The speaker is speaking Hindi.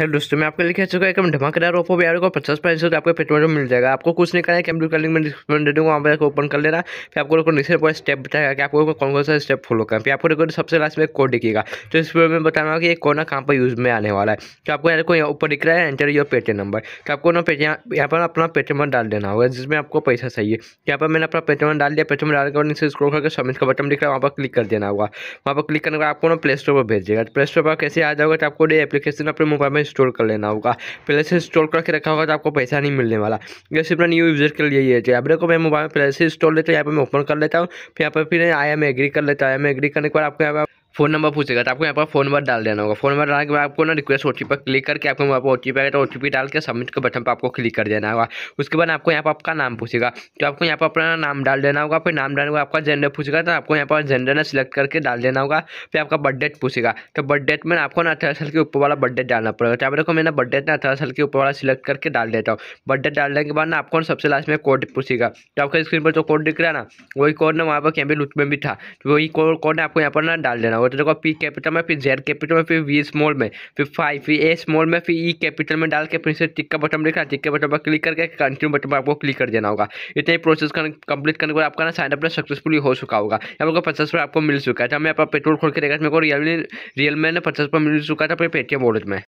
हेलो दोस्तों मैं आपके लिए कह चुका एकदम धमाकेदार ओप्पो भी को पचास पैंस तो आपके पेट में मिल जाएगा आपको कुछ नहीं करना है कैम्ब्यू का लिंक मैं डिस्क्रिप्शन दे दूँगा वहाँ पर ओपन कर लेना फिर आपको लोग को नीचे पर स्टेप बताएगा कि आपको कौन कौन सा स्टेप फॉलो करें फिर आपको लोगों सबसे लास्ट में कोड दिखेगा तो इस वीडियो में बताऊँगा कि एक कोना कहाँ पर यूज़ में आने वाला है तो आपको यहाँ को ऊपर दिख रहा है एंटर योर पेटीएम नंबर तो आपको ना पेटीएम यहाँ पर अपना पेटीएम डाल देना होगा जिसमें आपको पैसा चाहिए यहाँ पर मैंने अपना पेटीएम डाल दिया पेटीएम डाल कर नीचे स्क्रोल करके सबमिट का बटन दिख रहा है वहाँ पर क्लिक कर देना होगा वहाँ पर क्लिक करने का आपको ना प्ले स्टोर पर भेज देगा प्ले स्टोर पर कैसे आ जाएगा तो आपको एप्लीकेशन अपने मोबाइल में स्टोर कर लेना होगा प्ले से इंस्टॉल करके रखा होगा तो आपको पैसा नहीं मिलने वाला ये सिर्फ न्यू यूज़र के लिए ही है को मैं मोबाइल प्ले से इंस्टॉल लेता हूँ यहाँ पर मैं ओपन कर लेता हूँ फिर यहाँ पर फिर आया मैं एग्री कर लेता हूँ आई एम एग्री करने के बाद आपको यहाँ पर फोन नंबर पूछेगा तो आपको यहाँ पर फोन नंबर डाल देना होगा फोन नंबर डाल के बाद आपको ना रिक्वेस्ट ओ पर क्लिक करके आपको वहाँ पर ओ टी पी आएगा तो ओ टी पी डाल के सबमिट के बटन पर आपको क्लिक कर देना होगा उसके बाद आपको यहाँ पर आपका नाम पूछेगा तो आपको यहाँ पर अपना नाम डाल देना होगा फिर नाम डालने आपका जेंडर पूछेगा तो आपको यहाँ पर जेंडर ना सिलेक्ट करके डाल देना होगा फिर आपका बर्थ डेट पूछेगा तो बर्थ डेट में आपको ना अठारह साल के ऊपर वाला बर्थडेट डालना पड़ेगा तो आप देखो मैंने बर्थडे ना अठारह साल के ऊपर वाला सिलेक्ट करके डाल देता हूँ बर्थडे डालने के बाद ना आपको सबसे लास्ट में कोड पूछेगा तो आपका स्क्रीन पर जो कोड दिख रहा है ना वही कोड ना वहाँ पर कैम्बिल में भी था तो वही कोड आपको यहाँ पर ना डाल देना हुआ तो देखो पी कैपिटल में फिर जेड कैपिटल में फिर वी स्मॉल में फिर फाइव फिर ए स्मॉल में फिर ई e कैपिटल में डाल के फिर से टिक का बटन लिखा टिक के बटन पर क्लिक करके कंटिन्यू बटन पर आपको क्लिक कर देना होगा इतना ही प्रोसेस कंप्लीट करने के बाद आपका ना साइन अपना सक्सेसफुली हो चुका होगा यहाँ पर पचास रुपये आपको मिल चुका है मैं आप पेट्रोल खोल के देखा मेरे को रियल रियल पचास रुपये मिल चुका था अपने पेटीएम वॉलेट में